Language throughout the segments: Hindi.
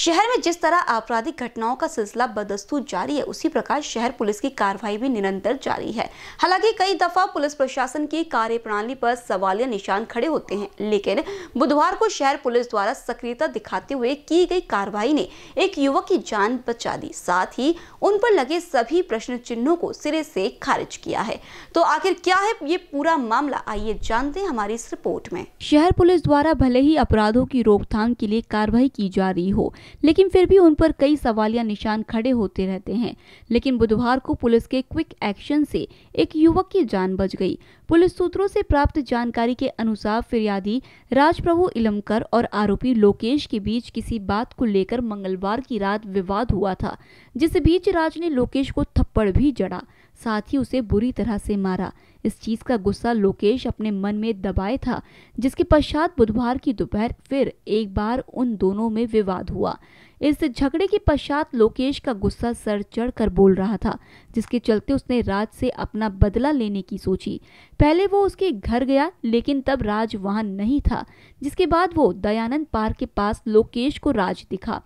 शहर में जिस तरह आपराधिक घटनाओं का सिलसिला बदस्तूर जारी है उसी प्रकार शहर पुलिस की कार्रवाई भी निरंतर जारी है हालांकि कई दफा पुलिस प्रशासन की कार्यप्रणाली पर सवालिया निशान खड़े होते हैं लेकिन बुधवार को शहर पुलिस द्वारा सक्रियता दिखाते हुए की गई कार्रवाई ने एक युवक की जान बचा दी साथ ही उन पर लगे सभी प्रश्न चिन्हों को सिरे से खारिज किया है तो आखिर क्या है ये पूरा मामला आइए जानते हमारी इस रिपोर्ट में शहर पुलिस द्वारा भले ही अपराधों की रोकथाम के लिए कार्रवाई की जा रही हो लेकिन फिर भी उन पर कई सवालिया निशान खड़े होते रहते हैं लेकिन बुधवार को पुलिस के क्विक एक्शन से एक युवक की जान बच गई पुलिस सूत्रों से प्राप्त जानकारी के अनुसार फिरियादी राजप्रभु इलमकर और आरोपी लोकेश के बीच किसी बात को लेकर मंगलवार की रात विवाद हुआ था जिस बीच राज ने लोकेश को थप्पड़ भी जड़ा साथ ही उसे बुरी तरह से मारा इस चीज़ का गुस्सा लोकेश अपने मन में दबाए था जिसके पश्चात बुधवार की दोपहर फिर एक बार उन दोनों में विवाद हुआ इस झगड़े के पश्चात लोकेश का गुस्सा सर चढ़कर बोल रहा था जिसके चलते उसने राज से अपना बदला लेने की सोची पहले वो उसके घर गया लेकिन तब राज वहां नहीं था जिसके बाद वो दयानंद पार्क के पास लोकेश को राज दिखा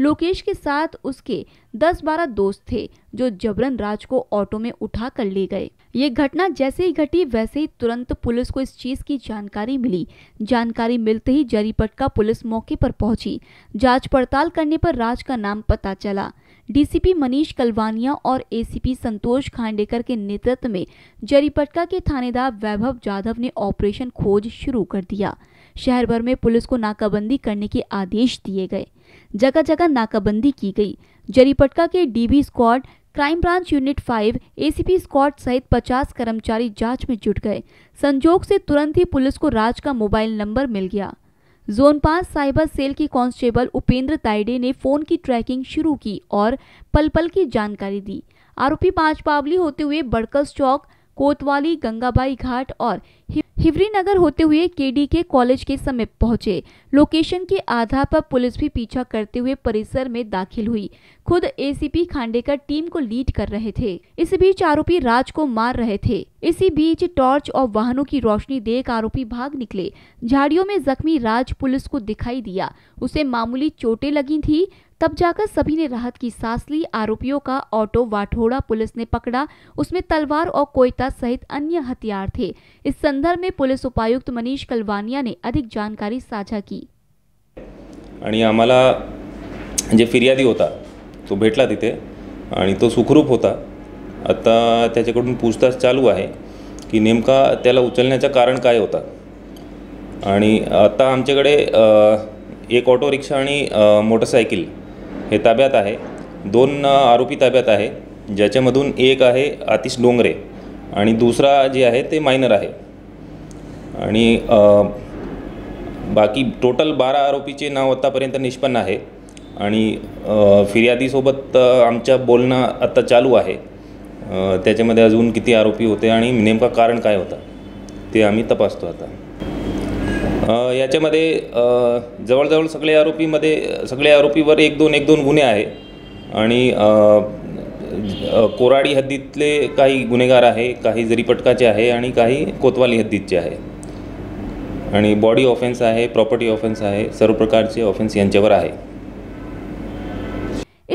लोकेश के साथ उसके दस बारह दोस्त थे जो जबरन राज को ऑटो में उठा कर ले गए ये घटना जैसे ही घटी वैसे ही तुरंत पुलिस को इस चीज की जानकारी मिली जानकारी मिलते ही जरीपटका पुलिस मौके पर पहुंची जांच पड़ताल करने पर राज का नाम पता चला डीसीपी मनीष कलवानिया और एसीपी संतोष खांडेकर के नेतृत्व में जरीपटका के थानेदार वैभव जाधव ने ऑपरेशन खोज शुरू कर दिया शहर भर में पुलिस को नाकाबंदी करने के आदेश दिए गए जगह जगह नाकाबंदी की गई जरीपटका के DB squad crime branch unit 5 ACP squad सहित 50 कर्मचारी जांच में जुट गए संजोग से तुरंत ही पुलिस को राज का मोबाइल नंबर मिल गया जोन पांच साइबर सेल की कांस्टेबल उपेंद्र ताइडे ने फोन की ट्रैकिंग शुरू की और पल पल की जानकारी दी आरोपी पांच पावली होते हुए बड़कस चौक कोतवाली गंगाबाई घाट और हिवरी नगर होते हुए डी के कॉलेज के समीप पहुंचे लोकेशन के आधार पर पुलिस भी पीछा करते हुए परिसर में दाखिल हुई खुद एसीपी खांडेकर टीम को लीड कर रहे थे इस बीच आरोपी राज को मार रहे थे इसी बीच टॉर्च और वाहनों की रोशनी देख आरोपी भाग निकले झाड़ियों में जख्मी राज पुलिस को दिखाई दिया उसे मामूली चोटें लगी थी तब जाकर सभी ने राहत की सांस ली आरोपियों का ऑटो वाठोड़ा पुलिस ने पकड़ा उसमें तलवार और कोयता सहित अन्य हथियार थे इस संदर्भ में पुलिस उपायुक्त मनीष कलवानिया ने अधिक जानकारी साझा की आमला जे फिर्यादी होता तो भेटला तिथे तो सुखरूप होता आता त्याच्याकडून पूछताछ चालू आहे की नेमका त्याला उचलण्याचं कारण काय होतं आणि आता आमच्याकडे एक ऑटो रिक्षा आणि मोटरसायकल हे ताब्यात आहे दोन आरोपी ताब्यात आहे ज्याच्यामधून एक आहे आतिश डोंगरे आणि दुसरा जे आहे ते मायनर आहे आणि बाकी टोटल बारा आरोपीचे नाव आत्तापर्यंत निष्पन्न आहे आणि फिर्यादीसोबत आमच्या बोलणं आत्ता चालू आहे त्याच्यामध्ये अजून किती आरोपी होते आणि नेमका कारण काय होता ते आम्ही तपासतो आता याच्यामध्ये जवळजवळ सगळे आरोपीमध्ये सगळे आरोपीवर एक दोन एक दोन गुन्हे आहे आणि कोराडी हद्दीतले काही गुन्हेगार आहे काही जरीपटकाचे आहे आणि काही कोतवाली हद्दीतचे आहे आणि बॉडी ऑफेन्स आहे प्रॉपर्टी ऑफेन्स आहे सर्व प्रकारचे ऑफेन्स यांच्यावर आहे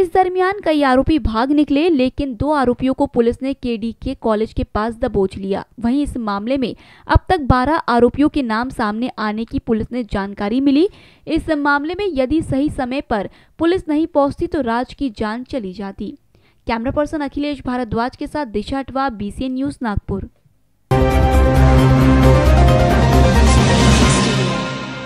इस दरमियान कई आरोपी भाग निकले लेकिन दो आरोपियों को पुलिस ने डी के कॉलेज के पास दबोच लिया वहीं इस मामले में अब तक 12 आरोपियों के नाम सामने आने की पुलिस ने जानकारी मिली इस मामले में यदि सही समय पर पुलिस नहीं पहुंचती तो राज की जान चली जाती कैमरा पर्सन अखिलेश भारद्वाज के साथ दिशा अटवा बी न्यूज नागपुर